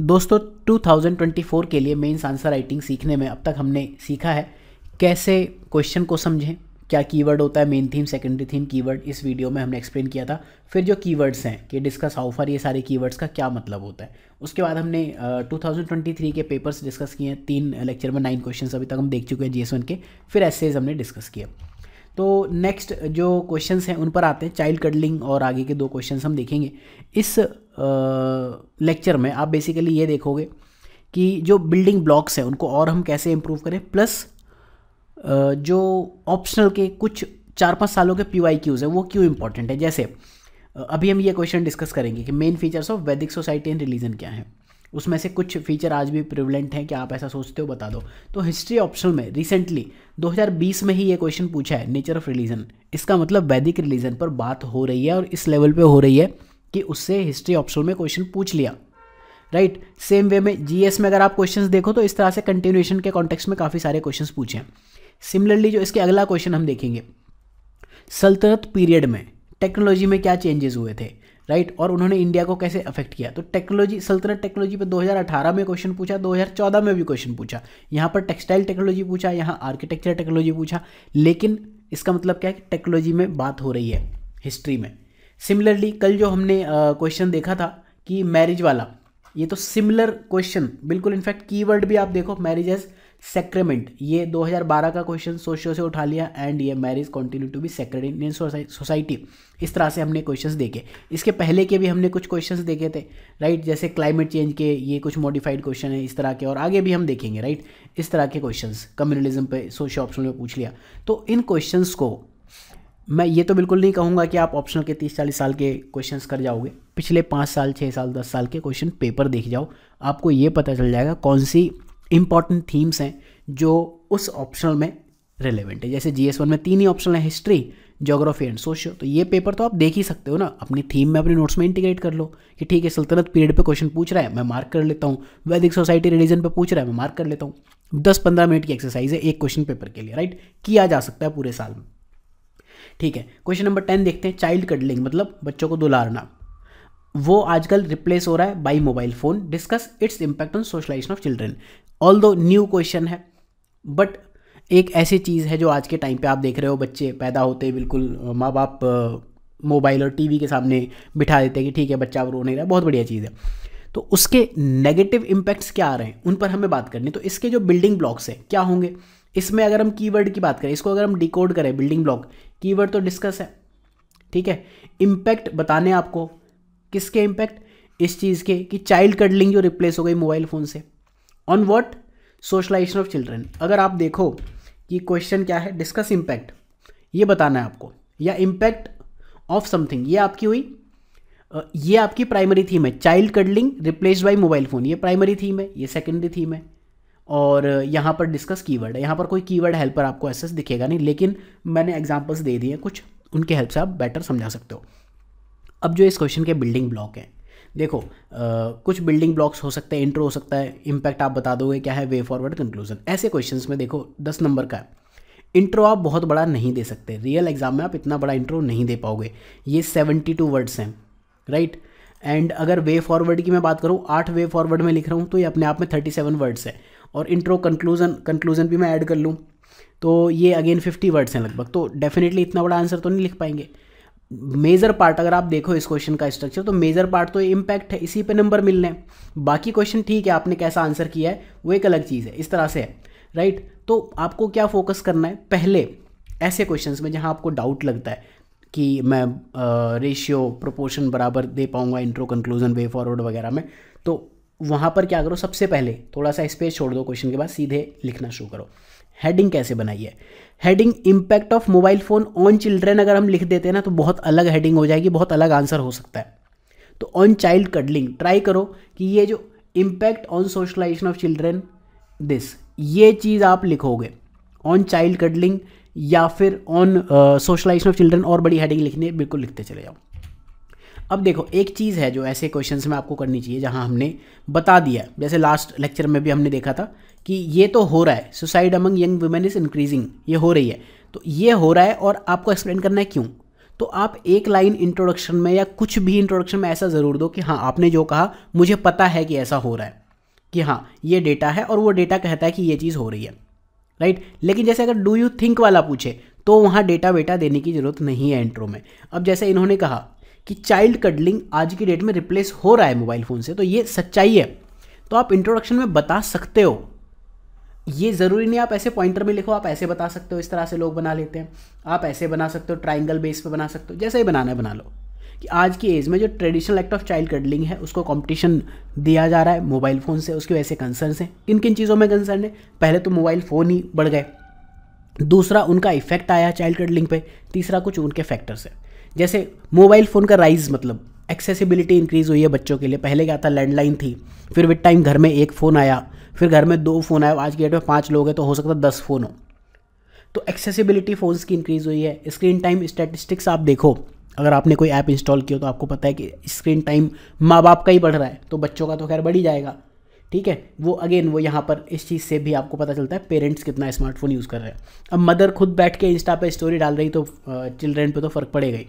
दोस्तों 2024 के लिए मेंस आंसर राइटिंग सीखने में अब तक हमने सीखा है कैसे क्वेश्चन को समझें क्या कीवर्ड होता है main theme secondary theme keyword इस वीडियो में हमने एक्सप्लेन किया था फिर जो कीवर्ड्स हैं कि डिस्कस हाउ फार ये सारे कीवर्ड्स का क्या मतलब होता है उसके बाद हमने uh, 2023 के पेपर्स डिस्कस किए हैं तीन लेक्चर में नाइन क्वेश्चन अभी तक हम देख चुके हैं जी के फिर ऐसे हमने डिस्कस किया तो नेक्स्ट जो क्वेश्चंस हैं उन पर आते हैं चाइल्ड कडलिंग और आगे के दो क्वेश्चंस हम देखेंगे इस लेक्चर में आप बेसिकली ये देखोगे कि जो बिल्डिंग ब्लॉक्स हैं उनको और हम कैसे इम्प्रूव करें प्लस जो ऑप्शनल के कुछ चार पाँच सालों के पी वाई क्यूज़ हैं वो क्यों इंपॉर्टेंट है जैसे अभी हम ये क्वेश्चन डिस्कस करेंगे कि main features of Vedic society and religion क्या है उसमें से कुछ फीचर आज भी प्रिवलेंट हैं क्या आप ऐसा सोचते हो बता दो तो हिस्ट्री ऑप्शनल में रिसेंटली 2020 में ही ये क्वेश्चन पूछा है नेचर ऑफ रिलीजन इसका मतलब वैदिक रिलीजन पर बात हो रही है और इस लेवल पे हो रही है कि उससे हिस्ट्री ऑप्शन में क्वेश्चन पूछ लिया राइट सेम वे में जीएस में अगर आप क्वेश्चंस देखो तो इस तरह से कंटिन्यूएशन के कॉन्टेक्स्ट में काफ़ी सारे क्वेश्चंस पूछे हैं सिमिलरली जो इसके अगला क्वेश्चन हम देखेंगे सल्तनत पीरियड में टेक्नोलॉजी में क्या चेंजेस हुए थे राइट और उन्होंने इंडिया को कैसे अफेक्ट किया तो टेक्नोलॉजी सल्तनत टेक्नोलॉजी पे 2018 में क्वेश्चन पूछा 2014 में भी क्वेश्चन पूछा यहाँ पर टेक्सटाइल टेक्नोलॉजी पूछा यहाँ आर्किटेक्चर टेक्नोलॉजी पूछा लेकिन इसका मतलब क्या है कि टेक्नोलॉजी में बात हो रही है हिस्ट्री में सिमिलरली कल जो हमने क्वेश्चन देखा था कि मैरिज वाला ये तो सिमिलर क्वेश्चन बिल्कुल इनफैक्ट कीवर्ड भी आप देखो मैरिज एज सेक्रेमेंट ये 2012 का क्वेश्चन सोशियो से उठा लिया एंड ये marriage continue to be sacred Indian society इस तरह से हमने क्वेश्चंस देखे इसके पहले के भी हमने कुछ क्वेश्चंस देखे थे राइट जैसे क्लाइमेट चेंज के ये कुछ मॉडिफाइड क्वेश्चन है इस तरह के और आगे भी हम देखेंगे राइट इस तरह के क्वेश्चन कम्युनलिज्म पे सोशल ऑप्शन में पूछ लिया तो इन क्वेश्चन को मैं ये तो बिल्कुल नहीं कहूँगा कि आप ऑप्शनल के तीस चालीस साल के क्वेश्चंस कर जाओगे पिछले पाँच साल छः साल दस साल के क्वेश्चन पेपर देख जाओ आपको ये पता चल जाएगा कौन सी इंपॉर्टेंट थीम्स हैं जो उस ऑप्शनल में रिलेवेंट है जैसे जी में तीन ही ऑप्शन है हिस्ट्री जोग्राफी एंड सोशियो तो ये पेपर तो आप देख ही सकते हो ना अपनी थीम में अपने नोट्स में इंटीग्रेट कर लो कि ठीक है सल्तनत पीरियड पे क्वेश्चन पूछ रहा है मैं मार्क कर लेता हूँ वैदिक सोसाइटी रिलीजन पे पूछ रहा है मैं मार्क कर लेता हूँ दस पंद्रह मिनट की एक्सरसाइज है एक क्वेश्चन पेपर के लिए राइट किया जा सकता है पूरे साल में ठीक है क्वेश्चन नंबर टेन देखते हैं चाइल्ड कडलिंग मतलब बच्चों को दुलारना वो आजकल रिप्लेस हो रहा है by mobile phone discuss its impact on socialization of children although new question है बट एक ऐसी चीज़ है जो आज के टाइम पे आप देख रहे हो बच्चे पैदा होते बिल्कुल माँ बाप मोबाइल और टीवी के सामने बिठा देते हैं कि ठीक है बच्चा अब रो नहीं रहा बहुत बढ़िया चीज़ है तो उसके नेगेटिव इम्पैक्ट्स क्या आ रहे हैं उन पर हमें बात करनी तो इसके जो बिल्डिंग ब्लॉक्स हैं क्या होंगे इसमें अगर हम कीवर्ड की बात करें इसको अगर हम डिकोड करें बिल्डिंग ब्लॉक कीवर्ड तो डिस्कस है ठीक है इम्पैक्ट बताने आपको किसके इम्पैक्ट इस चीज़ के कि चाइल्ड कडलिंग जो रिप्लेस हो गई मोबाइल फ़ोन से on what socialization of children अगर आप देखो कि क्वेश्चन क्या है डिस्कस इम्पैक्ट ये बताना है आपको या इम्पैक्ट ऑफ समथिंग ये आपकी हुई ये आपकी प्राइमरी थीम है child cuddling replace by mobile phone ये प्राइमरी थीम है ये सेकेंडरी थीम है और यहाँ पर डिस्कस कीवर्ड है यहाँ पर कोई कीवर्ड हेल्पर आपको ऐसे दिखेगा नहीं लेकिन मैंने एग्जांपल्स दे दिए कुछ उनके हेल्प से आप बेटर समझा सकते हो अब जो इस क्वेश्चन के बिल्डिंग ब्लॉक हैं देखो आ, कुछ बिल्डिंग ब्लॉक्स हो सकते हैं इंट्रो हो सकता है इम्पैक्ट आप बता दोगे क्या है वे फॉरवर्ड कंक्लूजन ऐसे क्वेश्चन में देखो दस नंबर का इंट्रो आप बहुत बड़ा नहीं दे सकते रियल एग्जाम में आप इतना बड़ा इंट्रो नहीं दे पाओगे ये सेवेंटी टू वर्ड्स हैं राइट एंड अगर वे फॉरवर्ड की मैं बात करूँ आठ वे फॉरवर्ड में लिख रहा हूँ तो ये अपने आप में थर्टी सेवन वर्ड्स है और इंट्रो कंक्लूजन कंक्लूजन भी मैं ऐड कर लूँ तो ये अगेन फिफ्टी वर्ड्स हैं लगभग तो डेफिनेटली इतना बड़ा आंसर तो नहीं लिख पाएंगे मेजर पार्ट अगर आप देखो इस क्वेश्चन का स्ट्रक्चर तो मेजर पार्ट तो इम्पैक्ट है इसी पे नंबर मिलने हैं बाकी क्वेश्चन ठीक है आपने कैसा आंसर किया है वो एक अलग चीज़ है इस तरह से है राइट तो आपको क्या फोकस करना है पहले ऐसे क्वेश्चन में जहाँ आपको डाउट लगता है कि मैं रेशियो प्रोपोर्शन बराबर दे पाऊँगा इंट्रो कंक्लूजन वे फॉरवर्ड वगैरह में तो वहाँ पर क्या करो सबसे पहले थोड़ा सा स्पेस छोड़ दो क्वेश्चन के बाद सीधे लिखना शुरू करो हेडिंग कैसे बनाई है heading impact of mobile phone on children अगर हम लिख देते हैं ना तो बहुत अलग हेडिंग हो जाएगी बहुत अलग आंसर हो सकता है तो ऑन चाइल्ड कडलिंग ट्राई करो कि ये जो impact on socialization of children this ये चीज़ आप लिखोगे ऑन चाइल्ड कडलिंग या फिर ऑन सोशलाइजेशन ऑफ चिल्ड्रेन और बड़ी हेडिंग लिखनी है बिल्कुल लिखते चले जाओ अब देखो एक चीज़ है जो ऐसे क्वेश्चन में आपको करनी चाहिए जहाँ हमने बता दिया जैसे लास्ट लेक्चर में भी हमने देखा था कि ये तो हो रहा है suicide among young women is increasing ये हो रही है तो ये हो रहा है और आपको एक्सप्लेन करना है क्यों तो आप एक लाइन इंट्रोडक्शन में या कुछ भी इंट्रोडक्शन में ऐसा ज़रूर दो कि हाँ आपने जो कहा मुझे पता है कि ऐसा हो रहा है कि हाँ ये डेटा है और वो डेटा कहता है कि ये चीज़ हो रही है राइट लेकिन जैसे अगर डू यू थिंक वाला पूछे तो वहाँ डेटा वेटा देने की ज़रूरत नहीं है इंट्रो में अब जैसे इन्होंने कहा कि चाइल्ड कडलिंग आज की डेट में रिप्लेस हो रहा है मोबाइल फ़ोन से तो ये सच्चाई है तो आप इंट्रोडक्शन में बता सकते हो ये ज़रूरी नहीं आप ऐसे पॉइंटर में लिखो आप ऐसे बता सकते हो इस तरह से लोग बना लेते हैं आप ऐसे बना सकते हो ट्राइंगल बेस पर बना सकते हो जैसे ही बनाना है बना लो कि आज की एज में जो traditional act of child cuddling है उसको कंपटीशन दिया जा रहा है मोबाइल फ़ोन से उसके वैसे से कंसर्न किन किन चीज़ों में कंसर्न है पहले तो मोबाइल फ़ोन ही बढ़ गए दूसरा उनका इफेक्ट आया चाइल्ड कटलिंग पे तीसरा कुछ उनके फैक्टर्स है जैसे मोबाइल फ़ोन का राइज़ मतलब एक्सेसिबिलिटी इंक्रीज़ हुई है बच्चों के लिए पहले क्या था लैंडलाइन थी फिर विद टाइम घर में एक फ़ोन आया फिर घर में दो फ़ोन आया आज की डेट में पाँच लोग हैं तो हो सकता है दस फ़ोन हो तो एक्सेसिबिलिटी फ़ोन्स की इंक्रीज़ हुई है स्क्रीन टाइम स्टैटिस्टिक्स आप देखो अगर आपने कोई ऐप इंस्टॉल किया तो आपको पता है कि स्क्रीन टाइम माँ बाप का ही बढ़ रहा है तो बच्चों का तो खैर बढ़ ही जाएगा ठीक है वो अगेन वो यहाँ पर इस चीज़ से भी आपको पता चलता है पेरेंट्स कितना स्मार्टफोन यूज़ कर रहे हैं अब मदर खुद बैठ के इंस्टा पर स्टोरी डाल रही तो चिल्ड्रेन पे तो फ़र्क पड़ेगा ही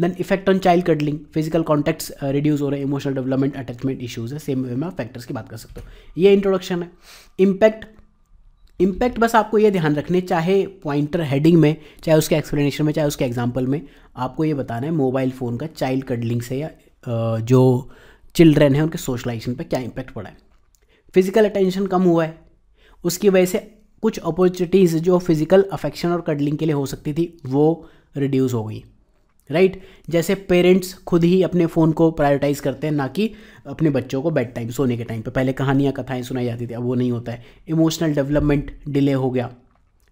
then effect on child cuddling physical contacts reduce हो रहे हैं इमोशनल डेवलपमेंट अटैचमेंट इशूज़ है सेम वे में आप फैक्टर्स की बात कर सकते हो ये इंट्रोडक्शन है इम्पैक्ट इम्पैक्ट बस आपको ये ध्यान रखने चाहे पॉइंटर हेडिंग में चाहे उसके एक्सप्लेनेशन में चाहे उसके एग्जाम्पल में आपको ये बताना है मोबाइल फ़ोन का चाइल्ड कडलिंग से या जो चिल्ड्रेन है उनके सोशलाइजेशन पर क्या इम्पैक्ट पड़ा है फिज़िकल अटेंशन कम हुआ है उसकी वजह से कुछ अपॉर्चुनिटीज़ जो फिज़िकल अफेक्शन और कडलिंग के लिए हो सकती थी वो रिड्यूस हो गई राइट right? जैसे पेरेंट्स खुद ही अपने फ़ोन को प्रायोरिटाइज़ करते हैं ना कि अपने बच्चों को बेड टाइम सोने के टाइम पे पहले कहानियाँ कथाएँ सुनाई जाती थी अब वो नहीं होता है इमोशनल डेवलपमेंट डिले हो गया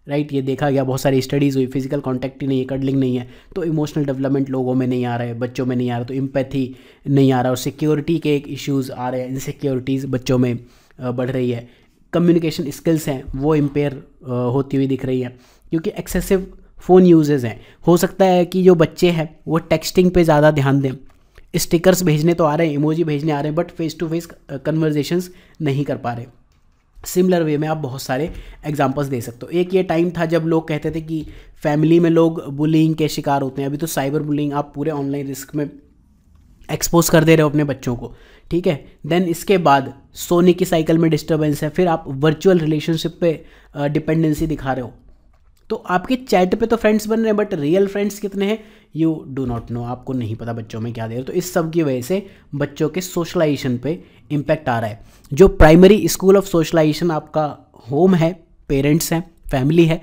राइट right? ये देखा गया बहुत सारी स्टडीज़ हुई फिजिकल कॉन्टैक्ट ही नहीं है कडलिंग नहीं है तो इमोशनल डेवलपमेंट लोगों में नहीं आ रहा है बच्चों में नहीं आ रहा तो इम्पैथी नहीं आ रहा और सिक्योरिटी के एक इश्यूज़ आ रहे हैं इनसिक्योरिटीज़ बच्चों में बढ़ रही है कम्युनिकेशन स्किल्स हैं वो इम्पेयर होती हुई दिख रही है क्योंकि एक्सेसिव फ़ोन यूजेज हैं हो सकता है कि जो बच्चे हैं वो टेक्सटिंग पे ज़्यादा ध्यान दें स्टिकर्स भेजने तो आ रहे हैं इमोजी भेजने आ रहे हैं but face to face conversations नहीं कर पा रहे सिमिलर वे में आप बहुत सारे एग्जाम्पल्स दे सकते हो एक ये टाइम था जब लोग कहते थे कि फैमिली में लोग बुलिंग के शिकार होते हैं अभी तो साइबर बुलिंग आप पूरे ऑनलाइन रिस्क में एक्सपोज कर दे रहे हो अपने बच्चों को ठीक है देन इसके बाद सोने की साइकिल में डिस्टर्बेंस है फिर आप वर्चुअल रिलेशनशिप पे डिपेंडेंसी दिखा रहे हो तो आपके चैट पे तो फ्रेंड्स बन रहे हैं बट रियल फ्रेंड्स कितने हैं यू डू नॉट नो आपको नहीं पता बच्चों में क्या दे रहे तो इस सब की वजह से बच्चों के सोशलाइजेशन पे इम्पैक्ट आ रहा है जो प्राइमरी स्कूल ऑफ सोशलाइजेशन आपका होम है पेरेंट्स हैं फैमिली है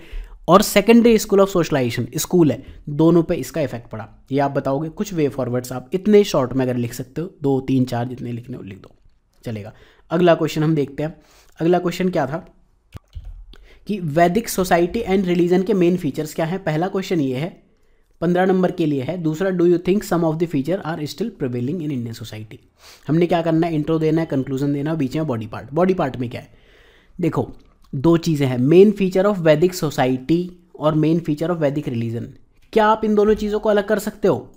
और secondary school of socialization school है दोनों पे इसका इफेक्ट पड़ा ये आप बताओगे कुछ वे फॉरवर्ड्स आप इतने शॉर्ट में अगर लिख सकते हो दो तीन चार जितने लिखने हो लिख दो चलेगा अगला क्वेश्चन हम देखते हैं अगला क्वेश्चन क्या था कि वैदिक सोसाइटी एंड रिलीजन के मेन फीचर्स क्या हैं पहला क्वेश्चन ये है पंद्रह नंबर के लिए है दूसरा do you think some of the feature are still prevailing in Indian society हमने क्या करना है इंट्रो देना है कंक्लूजन देना है बीच में बॉडी पार्ट बॉडी पार्ट में क्या है देखो दो चीज़ें हैं main feature of Vedic society और main feature of Vedic religion क्या आप इन दोनों चीज़ों को अलग कर सकते हो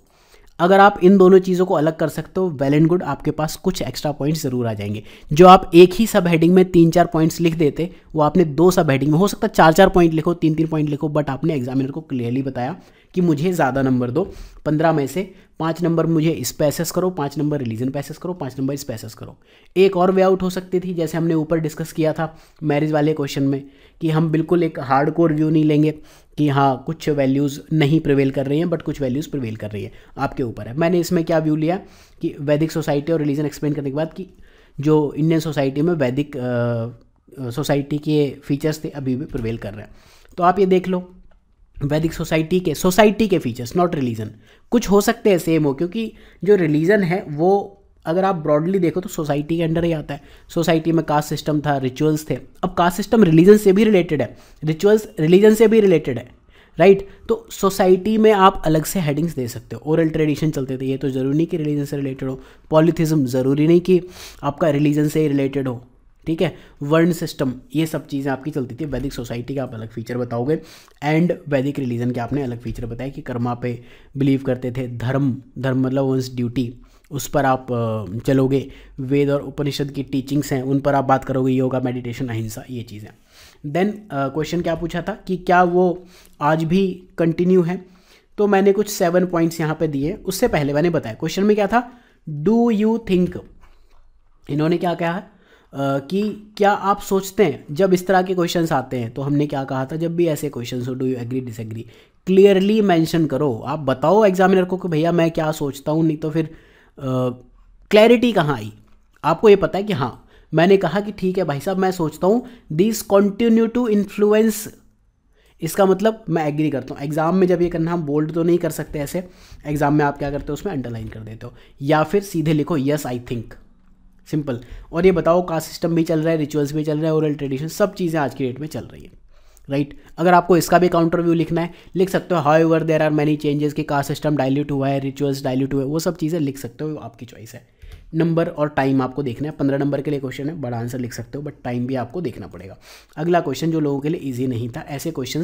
अगर आप इन दोनों चीज़ों को अलग कर सकते हो वेल एंड गुड आपके पास कुछ एक्स्ट्रा पॉइंट्स ज़रूर आ जाएंगे जो आप एक ही सब हेडिंग में तीन चार पॉइंट्स लिख देते वो आपने दो सब हेडिंग में हो सकता है चार चार पॉइंट लिखो तीन तीन पॉइंट लिखो बट आपने एग्जामिनर को क्लियरली बताया कि मुझे ज़्यादा नंबर दो पंद्रह में से पाँच नंबर मुझे इस एसेस करो पाँच नंबर रिलीजन पैसेस एसेस करो पाँच नंबर इस एसेस करो एक और वे आउट हो सकती थी जैसे हमने ऊपर डिस्कस किया था मैरिज वाले क्वेश्चन में कि हम बिल्कुल एक हार्ड कोर व्यू नहीं लेंगे कि हाँ कुछ वैल्यूज़ नहीं प्रिवेल कर रही हैं बट कुछ वैल्यूज़ प्रिवेल कर रही है आपके ऊपर है मैंने इसमें क्या व्यू लिया कि वैदिक सोसाइटी और रिलीजन एक्सप्लेन करने के बाद कि जो इंडियन सोसाइटी में वैदिक सोसाइटी के फीचर्स थे अभी भी प्रिवेल कर रहे हैं तो आप ये देख लो वैदिक सोसाइटी के सोसाइटी के फीचर्स नॉट रिलीजन कुछ हो सकते हैं सेम हो क्योंकि जो रिलीजन है वो अगर आप ब्रॉडली देखो तो सोसाइटी के अंडर ही आता है सोसाइटी में कास्ट सिस्टम था रिचुअल्स थे अब कास्ट सिस्टम रिलीजन से भी रिलेटेड है रिचुअल्स रिलीजन से भी रिलेटेड है राइट तो सोसाइटी में आप अलग से हेडिंग्स दे सकते हो ओरल ट्रेडिशन चलते थे ये तो ज़रूरी नहीं कि रिलीजन से रिलेटेड हो पॉलिथिज्म ज़रूरी नहीं कि आपका रिलीजन से ही रिलेटेड हो ठीक है वर्ण सिस्टम ये सब चीज़ें आपकी चलती थी वैदिक सोसाइटी का आप अलग फीचर बताओगे एंड वैदिक रिलीजन के आपने अलग फीचर बताया कि कर्मा पे बिलीव करते थे धर्म धर्म मतलब वंस ड्यूटी उस पर आप चलोगे वेद और उपनिषद की टीचिंग्स हैं उन पर आप बात करोगे योगा मेडिटेशन अहिंसा ये चीज़ें देन क्वेश्चन क्या पूछा था कि क्या वो आज भी कंटिन्यू है तो मैंने कुछ सेवन पॉइंट्स यहाँ पे दिए उससे पहले मैंने बताया क्वेश्चन में क्या था डू यू थिंक इन्होंने क्या कहा है कि क्या आप सोचते हैं जब इस तरह के क्वेश्चन आते हैं तो हमने क्या कहा था जब भी ऐसे क्वेश्चन हो do you agree disagree clearly mention करो आप बताओ एग्जामिनर को कि भैया मैं क्या सोचता हूँ नहीं तो फिर क्लैरिटी कहाँ आई आपको ये पता है कि हाँ मैंने कहा कि ठीक है भाई साहब मैं सोचता हूँ दिस कॉन्टिन्यू टू इन्फ्लुएंस इसका मतलब मैं एग्री करता हूँ एग्ज़ाम में जब ये करना हम बोल्ड तो नहीं कर सकते ऐसे एग्ज़ाम में आप क्या करते हो उसमें अंडरलाइन कर देते हो या फिर सीधे लिखो यस आई थिंक सिंपल और ये बताओ कास्ट सिस्टम भी चल रहा है रिचुअल्स भी चल रहा है ओरल ट्रेडिशन सब चीज़ें आज की डेट में चल रही है राइट right? अगर आपको इसका भी काउंटर व्यू लिखना है लिख सकते हो however there are many changes कि कास्ट सिस्टम डायल्यूट हुआ है रिचुअल्स डायल्यूट हुए वो सब चीज़ें लिख सकते हो आपकी चॉइस है नंबर और टाइम आपको देखना है पंद्रह नंबर के लिए क्वेश्चन है बड़ा आंसर लिख सकते हो बट टाइम भी आपको देखना पड़ेगा अगला क्वेश्चन जो लोगों के लिए ईजी नहीं था ऐसे क्वेश्चन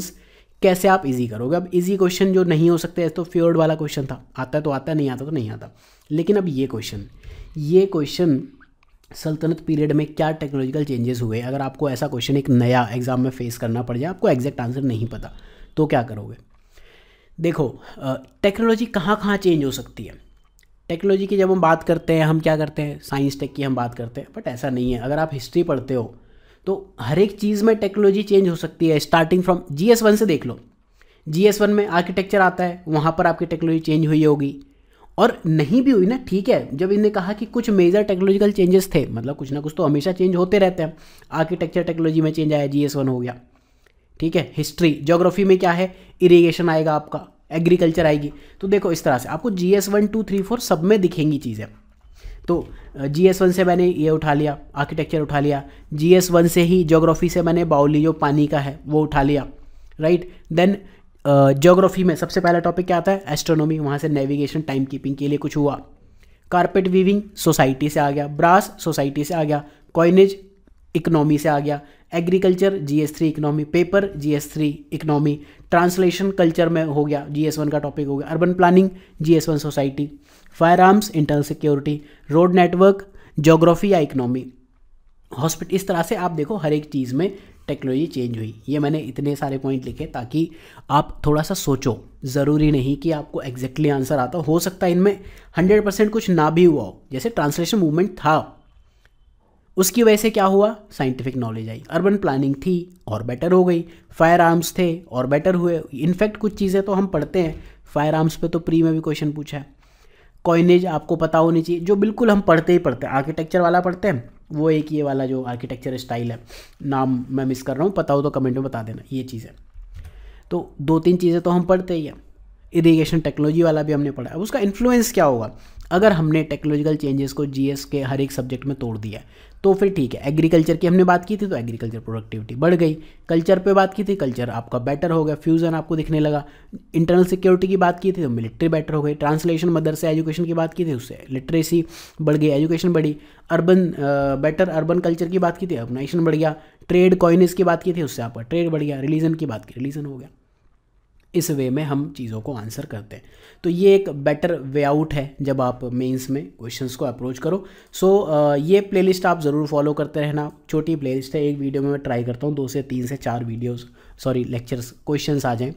कैसे आप इजी करोगे अब इजी क्वेश्चन जो नहीं हो सकते तो फ्योर्ड वाला क्वेश्चन था आता तो आता नहीं आता तो नहीं आता लेकिन अब ये क्वेश्चन ये क्वेश्चन सल्तनत पीरियड में क्या टेक्नोलॉजिकल चेंजेस हुए अगर आपको ऐसा क्वेश्चन एक नया एग्ज़ाम में फेस करना पड़ जाए आपको एग्जैक्ट आंसर नहीं पता तो क्या करोगे देखो टेक्नोलॉजी कहाँ कहाँ चेंज हो सकती है टेक्नोलॉजी की जब हम बात करते हैं हम क्या करते हैं साइंस टेक की हम बात करते हैं बट ऐसा नहीं है अगर आप हिस्ट्री पढ़ते हो तो हर एक चीज़ में टेक्नोलॉजी चेंज हो सकती है starting from G S one से देख लो जी एस वन में आर्किटेक्चर आता है वहाँ पर आपकी टेक्नोलॉजी चेंज हुई होगी और नहीं भी हुई ना ठीक है जब इन्हें कहा कि कुछ मेजर टेक्नोलॉजिकल चेंजेस थे मतलब कुछ ना कुछ तो हमेशा चेंज होते रहते हैं आर्किटेक्चर टेक्नोलॉजी में चेंज आया जी एस वन हो गया ठीक है हिस्ट्री जोग्राफी में क्या है इरीगेशन आएगा आपका एग्रीकल्चर आएगी तो देखो इस तरह से आपको G S one two three four सब में दिखेंगी चीज़ें तो जी एस वन से मैंने ये उठा लिया आर्किटेक्चर उठा लिया जी एस वन से ही जोग्राफी से मैंने बाउली जो पानी का है वो उठा लिया राइट देन जोग्राफी में सबसे पहला टॉपिक क्या आता है एस्ट्रोनॉमी वहाँ से नेविगेशन टाइम कीपिंग के लिए कुछ हुआ कारपेट वीविंग सोसाइटी से आ गया ब्रास सोसाइटी से आ गया कॉइनेज इकनॉमी से आ गया agriculture G S three economy paper G S three economy translation culture में हो गया जी एस वन का टॉपिक हो गया urban planning G S one society fire arms internal security road network geography या इकनॉमी हॉस्पिटल इस तरह से आप देखो हर एक चीज़ में टेक्नोलॉजी चेंज हुई ये मैंने इतने सारे पॉइंट लिखे ताकि आप थोड़ा सा सोचो ज़रूरी नहीं कि आपको एग्जैक्टली आंसर आता हो सकता है इनमें हंड्रेड परसेंट कुछ ना भी हुआ हो जैसे ट्रांसलेशन मूवमेंट था उसकी वजह से क्या हुआ साइंटिफिक नॉलेज आई अर्बन प्लानिंग थी और बेटर हो गई फायर आर्म्स थे और बेटर हुए इनफैक्ट कुछ चीज़ें तो हम पढ़ते हैं फायर आर्म्स पे तो प्री में भी क्वेश्चन पूछा है कॉइनेज आपको पता होनी चाहिए जो बिल्कुल हम पढ़ते ही पढ़ते हैं आर्किटेक्चर वाला पढ़ते हैं वो एक ये वाला जो आर्किटेक्चर स्टाइल है नाम मैं मिस कर रहा हूँ पता हो तो कमेंट में बता देना ये चीज़ है तो दो तीन चीज़ें तो हम पढ़ते ही हैं इरीगेशन टेक्नोलॉजी वाला भी हमने पढ़ा अब उसका इन्फ्लुएंस क्या होगा अगर हमने टेक्नोलॉजिकल चेंजेस को जीएस के हर एक सब्जेक्ट में तोड़ दिया है तो फिर ठीक है एग्रीकल्चर की हमने बात की थी तो एग्रीकल्चर प्रोडक्टिविटी बढ़ गई कल्चर पे बात की थी कल्चर आपका बेटर हो गया फ्यूज़न आपको दिखने लगा इंटरनल सिक्योरिटी की बात की थी तो मिलिट्री बेटर हो गई ट्रांसलेशन मदरसे एजुकेशन की बात की थी उससे लिटरेसी बढ़ गई एजुकेशन बढ़ी अर्बन बेटर अर्बन कल्चर की बात की थी अर्बनाइजेशन बढ़ गया ट्रेड कॉइनिस की बात की थी उससे आपका ट्रेड बढ़ गया रिलीजन की बात की रिलीजन हो गया इस वे में हम चीज़ों को आंसर करते हैं तो ये एक बेटर वे आउट है जब आप मेंस में क्वेश्चंस को अप्रोच करो सो so, ये प्लेलिस्ट आप ज़रूर फॉलो करते रहना छोटी प्लेलिस्ट है एक वीडियो में मैं ट्राई करता हूँ दो से तीन से चार वीडियोस सॉरी लेक्चर्स क्वेश्चंस आ जाएँ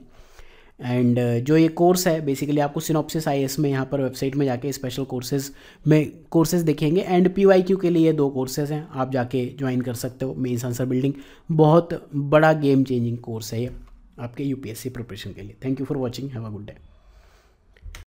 एंड जो ये कोर्स है बेसिकली आपको सिनॉप्सिस आई एस में यहाँ पर वेबसाइट में जाके स्पेशल कोर्सेज में कोर्सेज देखेंगे एंड पी वाई क्यू के लिए दो कोर्सेज हैं आप जाके ज्वाइन कर सकते हो मेन्स आंसर बिल्डिंग बहुत बड़ा गेम चेंजिंग कोर्स है ये आपके यूपीएससी प्रिपरेशन के लिए thank you for watching have a good day